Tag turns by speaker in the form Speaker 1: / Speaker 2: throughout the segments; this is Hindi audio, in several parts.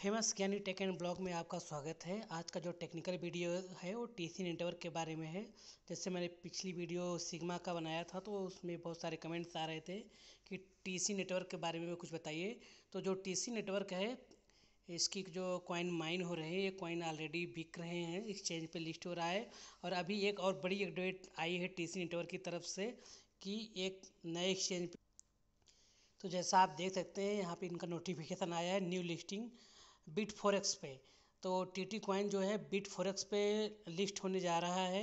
Speaker 1: फेमस ज्ञानी टेक एंड ब्लॉग में आपका स्वागत है आज का जो टेक्निकल वीडियो है वो टीसी नेटवर्क के बारे में है जैसे मैंने पिछली वीडियो सिग्मा का बनाया था तो उसमें बहुत सारे कमेंट्स आ रहे थे कि टीसी नेटवर्क के बारे में कुछ बताइए तो जो टीसी नेटवर्क है इसकी जो कॉइन माइन हो रहे हैं ये कॉइन ऑलरेडी बिक रहे हैं एक्सचेंज पर लिस्ट हो रहा है और अभी एक और बड़ी अपडेट आई है सी नेटवर्क की तरफ से कि एक नए एक्सचेंज तो जैसा आप देख सकते हैं यहाँ पर इनका नोटिफिकेशन आया है न्यू लिस्टिंग बिट फोरेक्स पे तो टी टी कॉइन जो है बिट फोरेक्स पे लिस्ट होने जा रहा है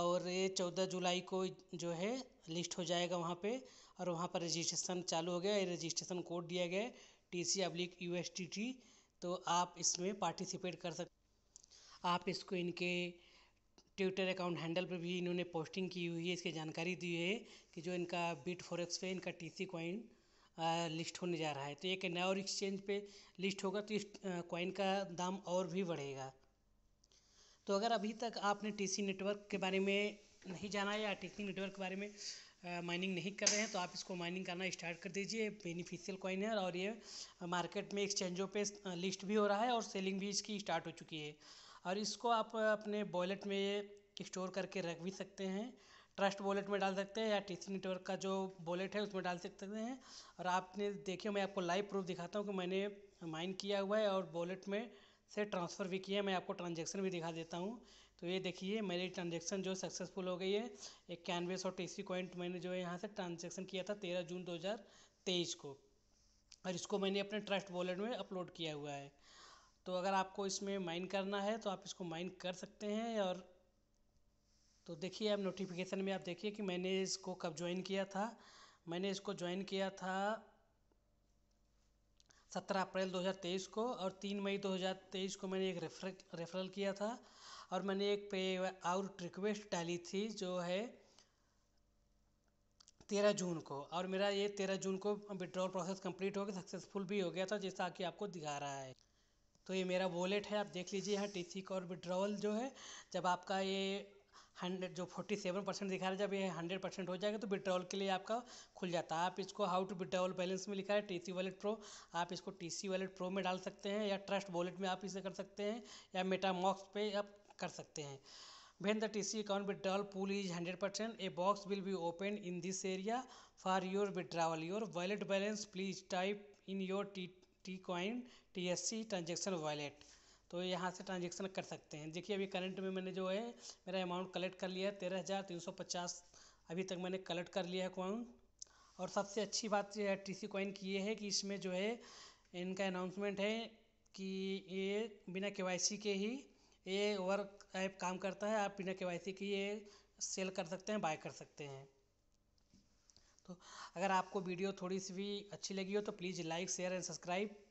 Speaker 1: और ये चौदह जुलाई को जो है लिस्ट हो जाएगा वहाँ पे और वहाँ पर रजिस्ट्रेशन चालू हो गया रजिस्ट्रेशन कोड दिया गया है टी सी अब्लिक यू एस टी टी तो आप इसमें पार्टिसिपेट कर सकते आप इसको इनके ट्विटर अकाउंट हैंडल पर भी इन्होंने पोस्टिंग की हुई है इसकी जानकारी दी है कि जो इनका बिट फोरेक्स पे इनका टी सी कॉइन लिस्ट होने जा रहा है तो एक नया और एक्सचेंज पे लिस्ट होगा तो इस कॉइन का दाम और भी बढ़ेगा तो अगर अभी तक आपने टीसी नेटवर्क के बारे में नहीं जाना या टीसी नेटवर्क के बारे में माइनिंग नहीं कर रहे हैं तो आप इसको माइनिंग करना स्टार्ट कर दीजिए बेनिफिशियल कॉइन है और ये मार्केट में एक्सचेंजों पे लिस्ट भी हो रहा है और सेलिंग भी इसकी स्टार्ट हो चुकी है और इसको आप अपने वॉलेट में स्टोर करके रख भी सकते हैं ट्रस्ट वॉलेट में डाल सकते हैं या टी सी नेटवर्क का जो वॉलेट है उसमें डाल सकते हैं और आपने देखिए मैं आपको लाइव प्रूफ दिखाता हूँ कि मैंने माइन किया हुआ है और वॉलेट में से ट्रांसफ़र भी किया है मैं आपको ट्रांजेक्शन भी दिखा देता हूँ तो ये देखिए मेरी ट्रांजेक्शन जो सक्सेसफुल हो गई है एक कैनवेस और टी सी कॉइंट मैंने जो है यहाँ से ट्रांजेक्शन किया था तेरह जून दो हज़ार तेईस को और इसको मैंने अपने ट्रस्ट वॉलेट में अपलोड किया हुआ है तो अगर आपको इसमें माइन करना है तो आप इसको माइन कर सकते हैं और तो देखिए आप नोटिफिकेशन में आप देखिए कि मैंने इसको कब ज्वाइन किया था मैंने इसको ज्वाइन किया था सत्रह अप्रैल 2023 को और तीन मई 2023 को मैंने एक रेफर रेफरल किया था और मैंने एक पे आउट रिक्वेस्ट डाली थी जो है तेरह जून को और मेरा ये तेरह जून को विड्रॉल प्रोसेस कंप्लीट हो गया सक्सेसफुल भी हो गया था जैसा कि आपको दिखा रहा है तो ये मेरा वॉलेट है आप देख लीजिए यहाँ टी सी का और विड्रॉल जो है जब आपका ये हंड्रेड जो फोर्टी सेवन परसेंट दिखा रहे जब ये हंड्रेड परसेंट हो जाएगा तो विड्रॉल के लिए आपका खुल जाता है आप इसको हाउ टू विड्रॉल बैलेंस में लिखा है टी सी वॉलेट प्रो आप इसको टी सी वॉलेट प्रो में डाल सकते हैं या ट्रस्ट वॉलेट में आप इसे कर सकते हैं या मेटामॉक्स पे आप कर सकते हैं when the T C account withdrawal pool is hundred percent a box will be open in this area for your withdrawal your wallet balance please type in your T T coin T S C transaction wallet तो यहाँ से ट्रांजेक्शन कर सकते हैं देखिए अभी करंट में मैंने जो है मेरा अमाउंट कलेक्ट कर लिया है तेरह हज़ार तीन सौ पचास अभी तक मैंने कलेक्ट कर लिया है कॉइन और सबसे अच्छी बात यह टी सी कॉइन की ये है कि इसमें जो है इनका अनाउंसमेंट है कि ये बिना के के ही ये वर्क ऐप काम करता है आप बिना के के ये सेल कर सकते हैं बाय कर सकते हैं तो अगर आपको वीडियो थोड़ी सी भी अच्छी लगी हो तो please like share and subscribe